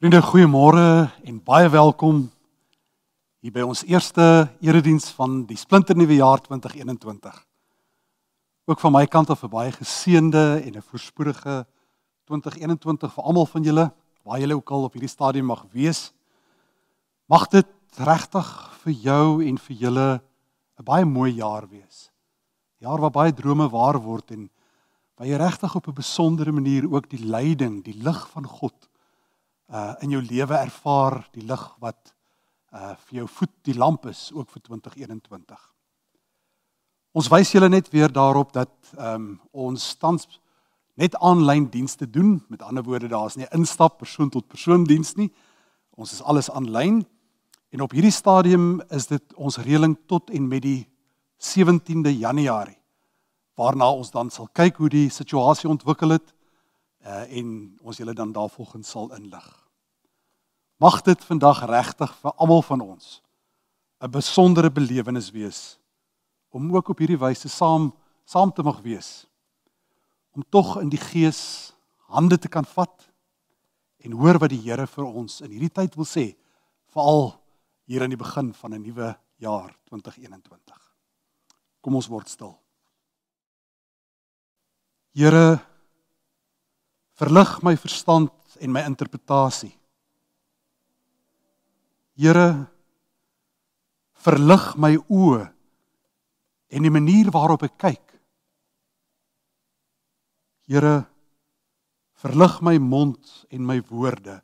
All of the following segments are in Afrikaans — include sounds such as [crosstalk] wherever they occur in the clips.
Vriende, goeiemôre en baie welkom hier by ons eerste erediens van die splinternuwe jaar 2021. Ook van my kant af 'n baie geseënde en 'n voorspoedige 2021 vir almal van julle, waar julle ook al op hierdie stadium mag wees. Mag dit regtig vir jou en vir julle 'n baie mooi jaar wees. Jaar waar baie drome waar word en waar jy regtig op 'n besondere manier ook die leiding, die lig van God uh in jou lewe ervaar die lig wat uh vir jou voet die lamp is ook vir 2021. Ons wys julle net weer daarop dat ehm um, ons tans net aanlyn dienste doen. Met ander woorde, daar's nie instap persoon tot persoon diens nie. Ons is alles aanlyn. En op hierdie stadium is dit ons reëling tot en met die 17de Januarie. Waarna ons dan sal kyk hoe die situasie ontwikkel het. Eh, en ons julle dan daarvolgens sal inlig. Mag dit vandag regtig vir almal van ons 'n besondere belewenis wees om ook op hierdie wyse saam saam te mag wees om tog in die gees hande te kan vat en hoor wat die Here vir ons in hierdie tyd wil sê veral hier aan die begin van 'n nuwe jaar 2021 kom ons word stil Here Verlig my verstand en my interpretasie. Here verlig my oë en die manier waarop ek kyk. Here verlig my mond en my woorde.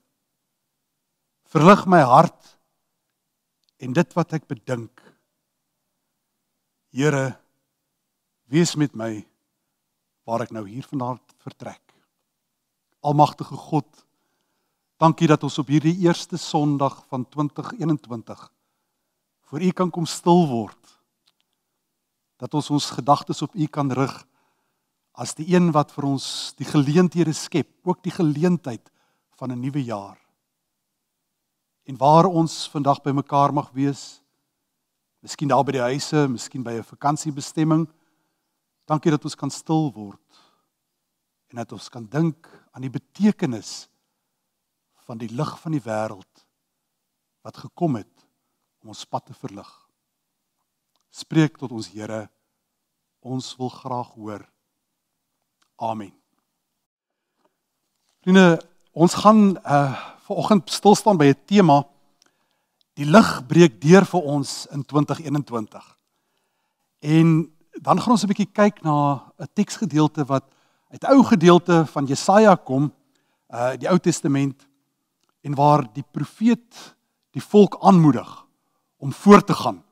Verlig my hart en dit wat ek bedink. Here wees met my waar ek nou hier vandaan vertrek. Almagtige God, dankie dat ons op hierdie eerste Sondag van 2021 vir U kan kom stil word. Dat ons ons gedagtes op U kan rig as die een wat vir ons die geleenthede skep, ook die geleentheid van 'n nuwe jaar. En waar ons vandag bymekaar mag wees, miskien daar by die huise, miskien by 'n vakansiebestemming. Dankie dat ons kan stil word en dat ons kan dink aan die betekenis van die lig van die wêreld wat gekom het om ons pad te verlig. Spreek tot ons Here. Ons wil graag hoor. Amen. Vriende, ons gaan uh eh, vanoggend stil staan by 'n tema Die lig breek deur vir ons in 2021. En dan gaan ons 'n bietjie kyk na 'n teksgedeelte wat uit 'n ou gedeelte van Jesaja kom, uh die Ou Testament en waar die profeet die volk aanmoedig om voort te gaan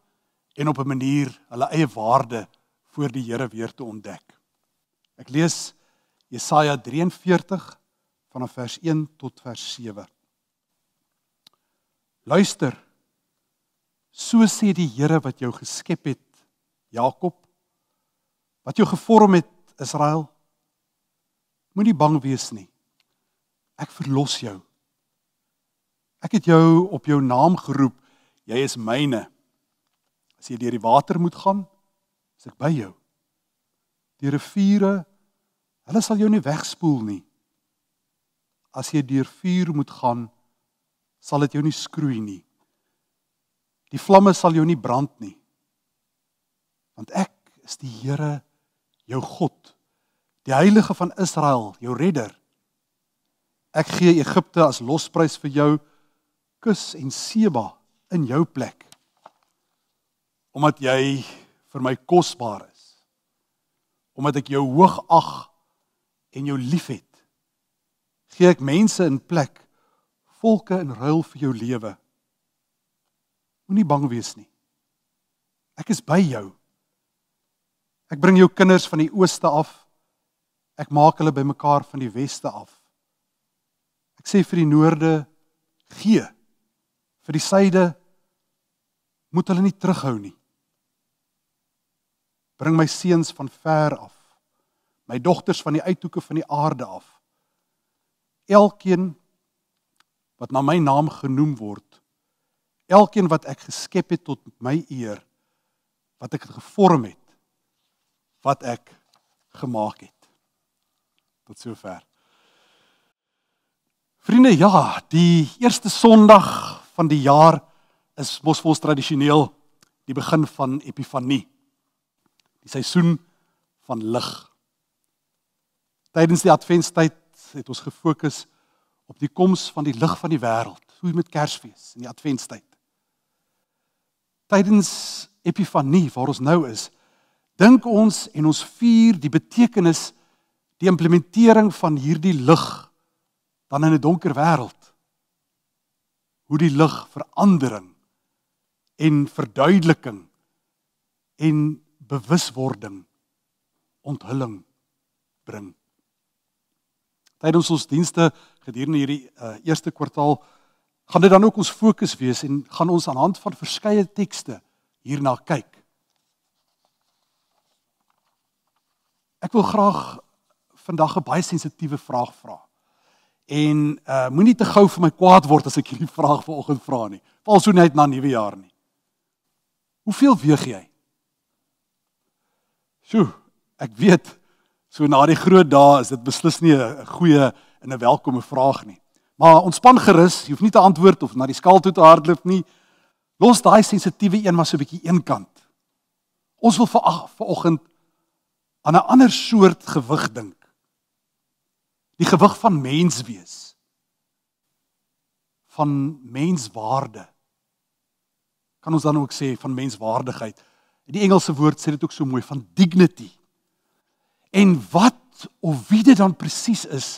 en op 'n manier hulle eie waarde voor die Here weer te ontdek. Ek lees Jesaja 43 vanaf vers 1 tot vers 7. Luister. So sê die Here wat jou geskep het, Jakob, wat jou gevorm het, Israel, Moenie bang wees nie. Ek verlos jou. Ek het jou op jou naam geroep. Jy is myne. As jy deur die water moet gaan, is ek by jou. Die riviere, hulle sal jou nie wegspoel nie. As jy deur vuur moet gaan, sal dit jou nie skroei nie. Die vlamme sal jou nie brand nie. Want ek is die Here, jou God die heilige van Israel, jou redder. Ek gee Egipte as losprys vir jou, Kus en Seba in jou plek. Omdat jy vir my kosbaar is. Omdat ek jou hoog ag en jou liefhet. Gee ek mense in plek, volke in ruil vir jou lewe. Moenie bang wees nie. Ek is by jou. Ek bring jou kinders van die ooste af Ek maak hulle bymekaar van die weste af. Ek sê vir die noorde gee. Vir die suide moet hulle nie terughou nie. Bring my seuns van ver af. My dogters van die uithoeke van die aarde af. Elkeen wat na my naam genoem word, elkeen wat ek geskep het tot my eer, wat ek gevorm het, wat ek gemaak het tot sover. Vriende, ja, die eerste Sondag van die jaar is mos volgens tradisioneel die begin van Epifanie. Die seisoen van lig. Tydens die Adventtyd het ons gefokus op die koms van die lig van die wêreld, hoe met Kersfees in die Adventtyd. Tydens Epifanie waar ons nou is, dink ons en ons vier die betekenis die implementering van hierdie lig dan in 'n donker wêreld hoe die lig verandering en verduideliking en bewuswording onthulling bring tydens ons dienste gedurende hierdie uh, eerste kwartaal gaan dit dan ook ons fokus wees en gaan ons aan hand van verskeie tekste hierna kyk ek wil graag vandag 'n baie sensitiewe vraag vra. En uh moenie te gou vir my kwaad word as ek hierdie vraag vanoggend vra nie. Val so net na nuwe jaar nie. Hoeveel weeg jy? Sjoe, ek weet so na die groot dae is dit beslis nie 'n goeie en 'n welkome vraag nie. Maar ontspan gerus, jy hoef nie te antwoord of na die skaal toe te hardloop nie. Los daai sensitiewe een maar so 'n bietjie eenkant. Ons wil ver vanoggend aan 'n ander soort gewig dink die gewig van mens wees van menswaarde kan ons dan ook sê van menswaardigheid die Engelse woord sê dit ook so mooi van dignity en wat of wie dit dan presies is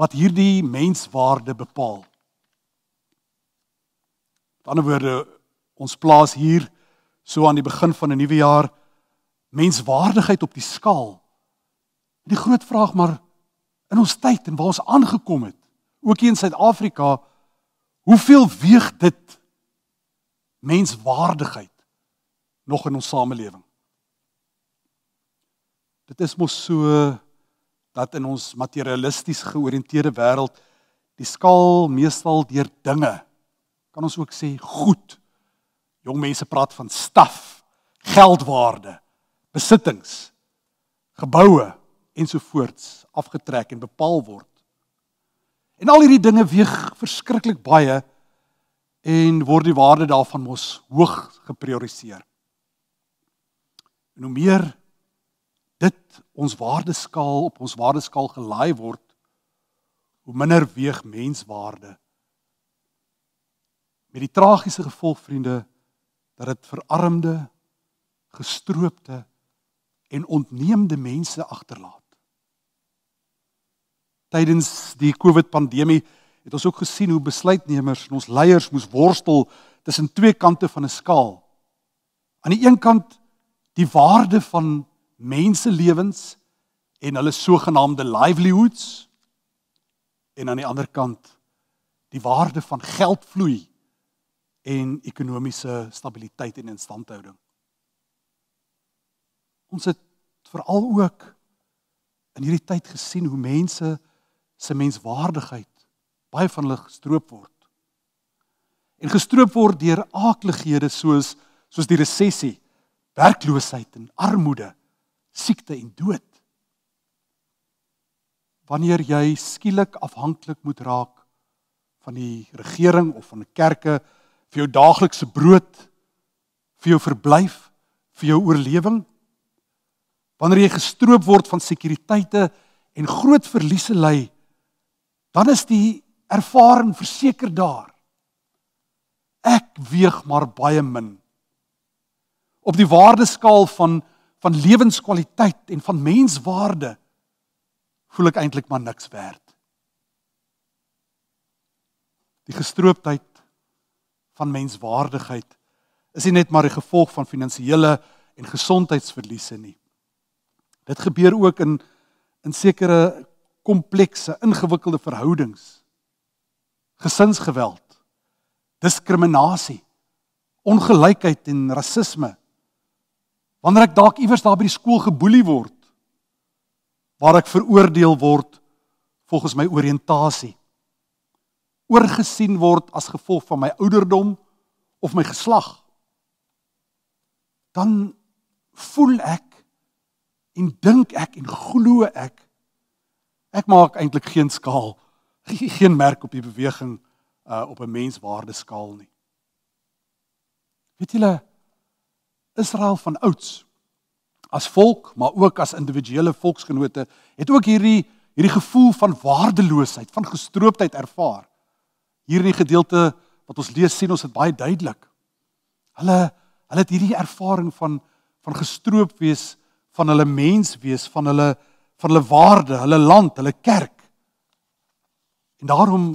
wat hierdie menswaarde bepaal op 'n ander woorde ons plaas hier so aan die begin van 'n nuwe jaar menswaardigheid op die skaal die groot vraag maar in ons tyd en waar ons aangekom het, ook hier in Suid-Afrika, hoeveel weeg dit menswaardigheid nog in ons samelewing? Dit is mos so dat in ons materialisties georiënteerde wêreld die skaal meestal deur dinge kan ons ook sê goed jong mense praat van staf geldwaarde besittings geboue ensovoorts afgetrek en bepaal word. En al hierdie dinge weeg verskriklik baie en word die waarde daarvan mos hoog geprioriseer. En hoe meer dit ons waardeskaal op ons waardeskaal gelaai word, hoe minder weeg menswaarde. Met die tragiese gevolg vriende dat dit verarmde, gestroopte en ontneemde mense agterlaat tydens die COVID pandemie het ons ook gesien hoe besluitnemers en ons leiers moes worstel tussen twee kante van 'n skaal. Aan die een kant die waarde van menselewens en hulle sogenaamde livelihoods en aan die ander kant die waarde van geldvloei en ekonomiese stabiliteit en instandhouding. Ons het veral ook in hierdie tyd gesien hoe mense se menswaardigheid baie van hulle gestroop word. En gestroop word deur aaklighede soos soos die resessie, werkloosheid en armoede, siekte en dood. Wanneer jy skielik afhanklik moet raak van die regering of van 'n kerke vir jou daaglikse brood, vir jou verblyf, vir jou oorlewing, wanneer jy gestroop word van sekuriteite en groot verliese ly dan is die ervaring verseker daar. Ek weeg maar baie min. Op die waardeskaal van van lewenskwaliteit en van menswaarde voel ek eintlik maar niks werd. Die gestroopdheid van menswaardigheid is nie net maar die gevolg van finansiële en gesondheidsverliese nie. Dit gebeur ook in in sekere komplekse, ingewikkelde verhoudings. Gesinsgeweld, diskriminasie, ongelykheid en rasisme. Wanneer ek dalk iewers daar by die skool geboelie word, waar ek veroordeel word volgens my oriëntasie. Oorgesien word as gevolg van my ouderdom of my geslag. Dan voel ek en dink ek en glo ek Ek maak eintlik geen skaal, [laughs] geen merk op die beweging uh op 'n menswaarde skaal nie. Weet julle Israel van ouds as volk, maar ook as individuele volksgenote, het ook hierdie hierdie gevoel van waardeloosheid, van gestroopdheid ervaar. Hier in die gedeelte wat ons lees, sien ons dit baie duidelik. Hulle hulle het hierdie ervaring van van gestroop wees van hulle mens wees, van hulle vir hulle waarde, hulle land, hulle kerk. En daarom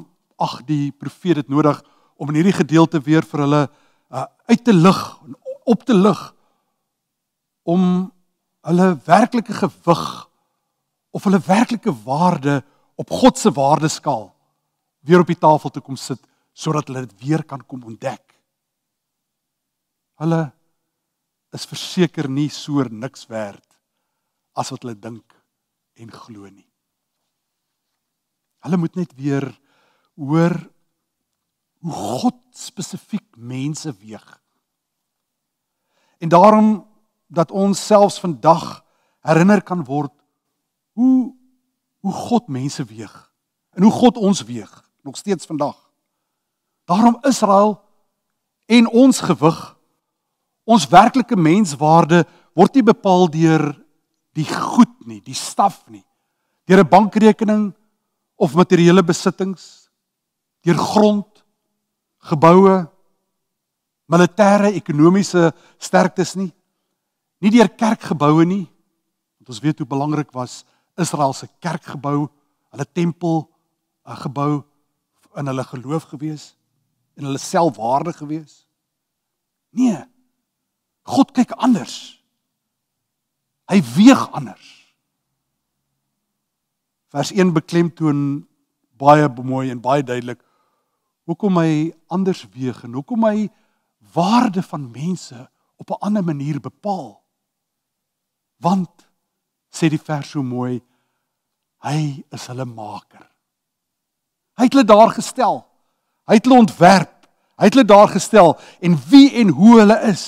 ag die profeet dit nodig om in hierdie gedeelte weer vir hulle uh, uit te lig en op te lig om hulle werklike gewig of hulle werklike waarde op God se waardeskaal weer op die tafel te kom sit sodat hulle dit weer kan kom ontdek. Hulle is verseker nie soor niks werd as wat hulle dink en glo nie. Hulle moet net weer hoor hoe God spesifiek mense weeg. En daarom dat ons selfs vandag herinner kan word hoe hoe God mense weeg en hoe God ons weeg nog steeds vandag. Daarom Israel en ons gewig ons werklike menswaarde word nie bepaal deur die goed nie, die staf nie. Deur 'n bankrekening of materiële besittings, deur grond, geboue, militêre ekonomiese sterktes nie. Nie deur kerkgeboue nie, want ons weet hoe belangrik was Israel se kerkgebou, hulle tempel, 'n eh, gebou in hulle geloof gewees en hulle selfwaarde gewees. Nee. God kyk anders. Hy weeg anders. Vers 1 beklemtoon baie mooi en baie duidelik hoekom hy anders weeg en hoekom hy waarde van mense op 'n ander manier bepaal. Want sê die vers so mooi, hy is hulle maker. Hy het hulle daar gestel. Hy het hulle ontwerp. Hy het hulle daar gestel en wie en hoe hulle is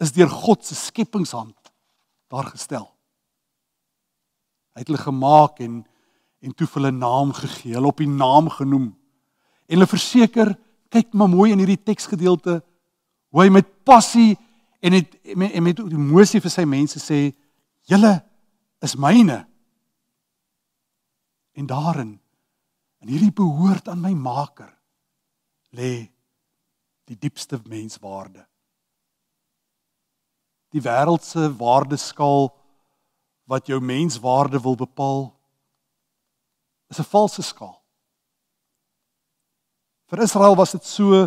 is deur God se skepingshand daar gestel. Hy het hulle gemaak en en toe hulle naam gegee, hulle op die naam genoem. En hulle verseker, kyk maar mooi in hierdie teksgedeelte hoe hy met passie en het, en met emosie vir sy mense sê, "Julle is myne." En daarin en hierdie behoort aan my Maker lê die diepste menswaarde die wêreldse waardeskaal wat jou menswaarde wil bepaal is 'n valse skaal. Vir Israel was dit so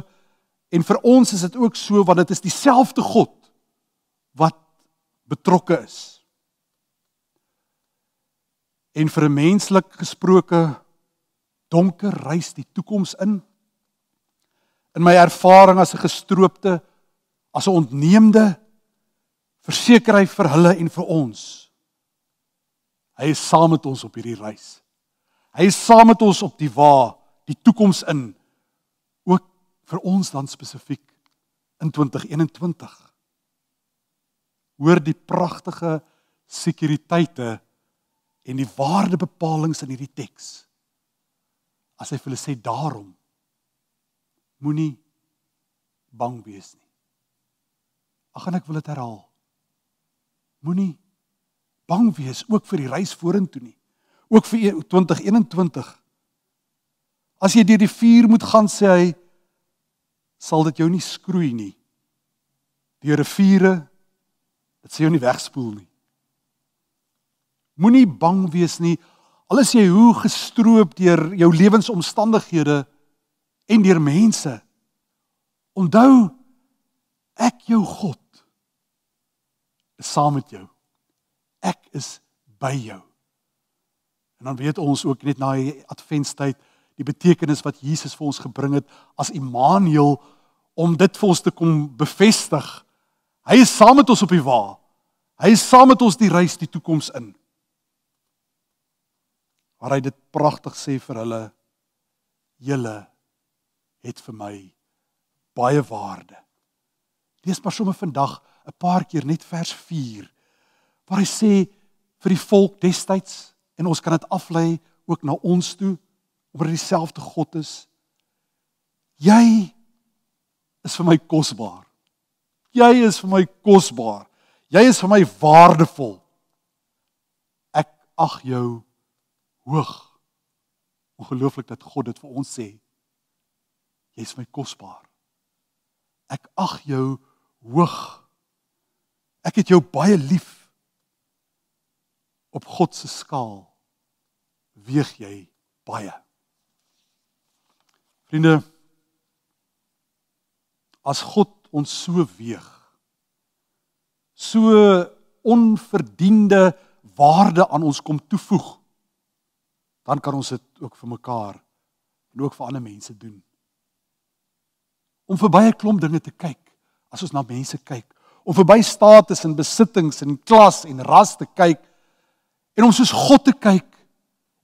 en vir ons is dit ook so want dit is dieselfde God wat betrokke is. En vir 'n menslik gesproke donker reis die toekoms in. In my ervaring as 'n gestroopte, as 'n ontneemde, verseker hy vir hulle en vir ons. Hy is saam met ons op hierdie reis. Hy is saam met ons op die wa, die toekoms in ook vir ons dan spesifiek in 2021. Hoor die pragtige sekuriteite en die waardebepalings in hierdie teks. As hy vir hulle sê daarom moenie bang wees nie. Ag en ek wil dit herhaal moenie bang wees ook vir die reis vorentoe nie. Ook vir 2021. E- As jy deur die vuur moet gaan sê hy sal dit jou nie skroei nie. Die riviere dit sê jou nie wegspoel nie. Moenie bang wees nie. Al is jy hoe gestroop deur jou lewensomstandighede en deur mense. Onthou ek jou God is saam met jou. Ek is by jou. En dan weet ons ook net na hierdie adventstyd die betekenis wat Jesus vir ons gebring het as Immanuel om dit vir ons te kom bevestig. Hy is saam met ons op die waa. Hy is saam met ons die reis die toekoms in. Waar hy dit pragtig sê vir hulle julle het vir my baie waarde. Lees maar sommer vandag 'n paar keer net vers 4 waar hy sê vir die volk destyds en ons kan dit aflei ook na ons toe oor dieselfde God is jy is vir my kosbaar jy is vir my kosbaar jy is vir my waardevol ek ag jou hoog ongelooflik dat God dit vir ons sê jy is my kosbaar ek ag jou hoog Ek het jou baie lief. Op God se skaal weeg jy baie. Vriende, as God ons so weeg, so onverdiende waarde aan ons kom toevoeg, dan kan ons dit ook vir mekaar en ook vir ander mense doen. Om vir baie klomp dinge te kyk, as ons na mense kyk, om verby status en besittings en klas en ras te kyk en om soos God te kyk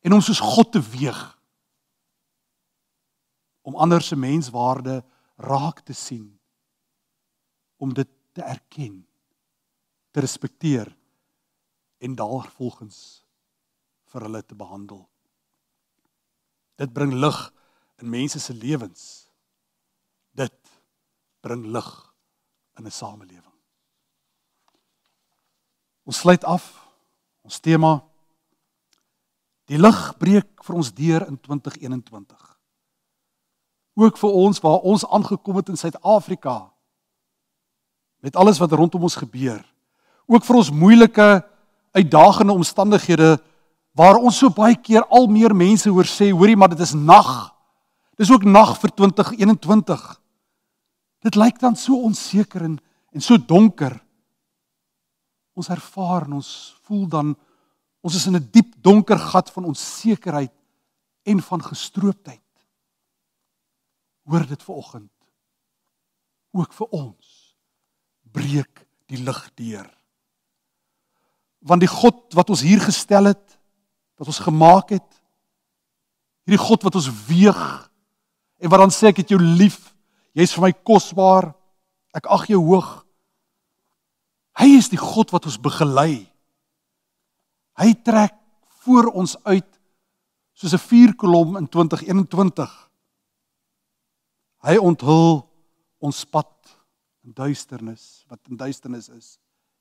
en om soos God te weeg om ander se menswaarde raak te sien om dit te erken te respekteer en daarvolgens vir hulle te behandel dit bring lig in mense se lewens dit bring lig in 'n samelewing Ons sluit af ons tema Die lig breek vir ons deur in 2021. Ook vir ons waar ons aangekom het in Suid-Afrika met alles wat rondom ons gebeur. Ook vir ons moeilike uitdagende omstandighede waar ons so baie keer al meer mense hoor sê, hoorie maar dit is nag. Dis ook nag vir 2021. Dit lyk dan so onseker en en so donker ons ervaar en ons voel dan ons is in 'n diep donker gat van onsekerheid en van gestroopdheid. Hoor dit ver oggend ook vir ons. Breek die lig deur. Want die God wat ons hier gestel het, wat ons gemaak het, hierdie God wat ons weeg en wat dan sê ek het jou lief, jy's vir my kosbaar, ek ag jou hoog. Hy is die God wat ons begelei. Hy trek voor ons uit soos 'n vuurkolom in 2021. Hy onthul ons pad in duisternis, wat in duisternis is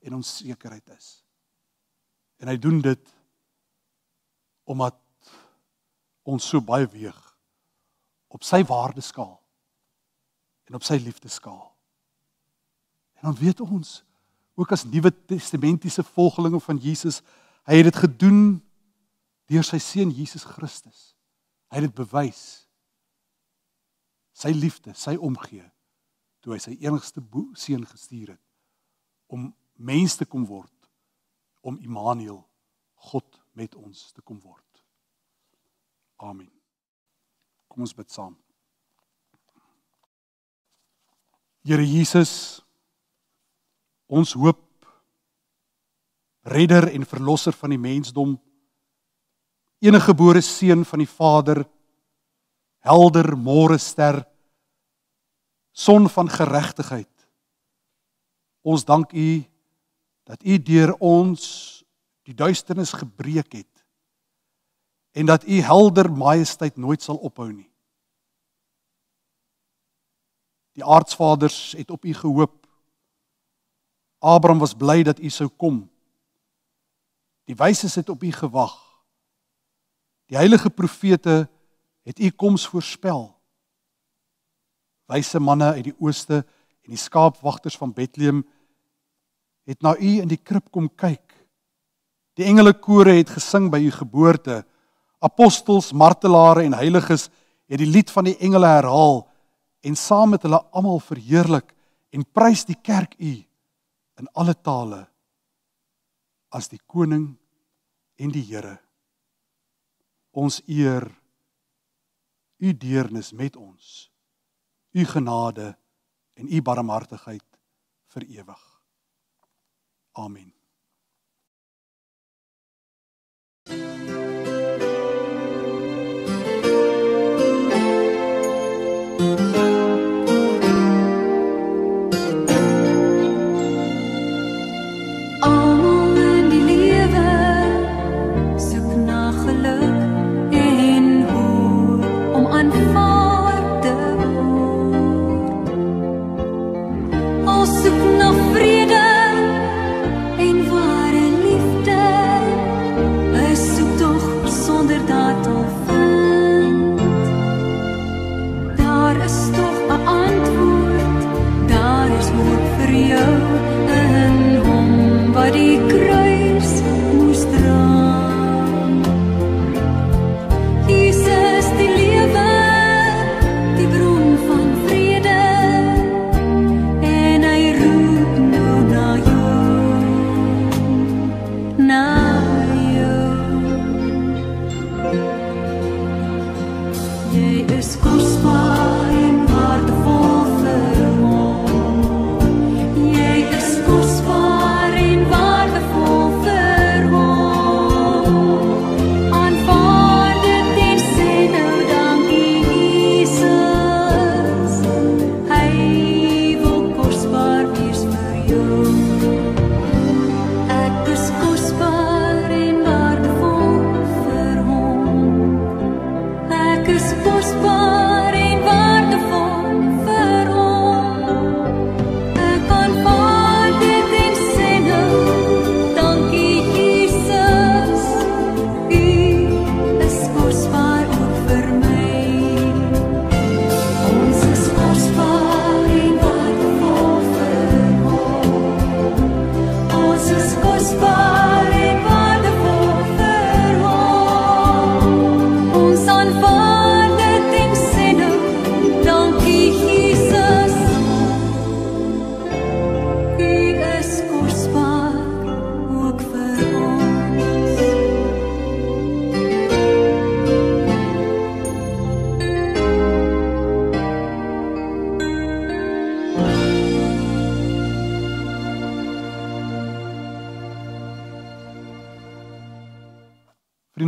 en ons sekerheid is. En hy doen dit omdat ons so baie weeg op sy waardeskaal en op sy liefdeskaal. En dan weet ons ook as nuwe testamentiese volgelinge van Jesus. Hy het dit gedoen deur sy seun Jesus Christus. Hy het dit bewys. Sy liefde, sy omgee toe hy sy enigste seun gestuur het om mens te kom word, om Immanuel, God met ons te kom word. Amen. Kom ons bid saam. Here Jesus ons hoop redder en verlosser van die mensdom enigegebore seun van die Vader helder môre ster son van geregtigheid ons dank u dat u deur ons die duisternis gebreek het en dat u helder majesteit nooit sal ophou nie die aardsvaders het op u gehoop Abraham was bly dat u sou kom. Die wyses het op u gewag. Die heilige profete het u koms voorspel. Wyse manne uit die ooste en die skaapwagters van Bethlehem het na u in die krib kom kyk. Die engelekore het gesing by u geboorte. Apostels, martelare en heiliges het die lied van die engele herhaal en saam met hulle almal verheerlik en prys die kerk u in alle tale as die koning en die Here. Ons eer u deernis met ons. U genade en u barmhartigheid vir ewig. Amen. thank you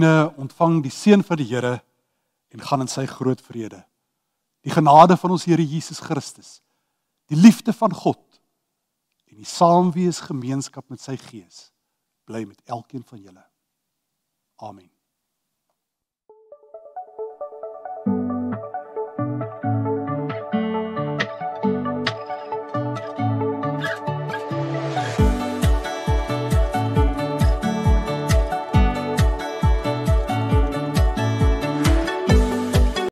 Oekraïne ontvang die seën van die Here en gaan in sy groot vrede. Die genade van ons Here Jesus Christus, die liefde van God en die saamwees gemeenskap met sy Gees bly met elkeen van julle. Amen.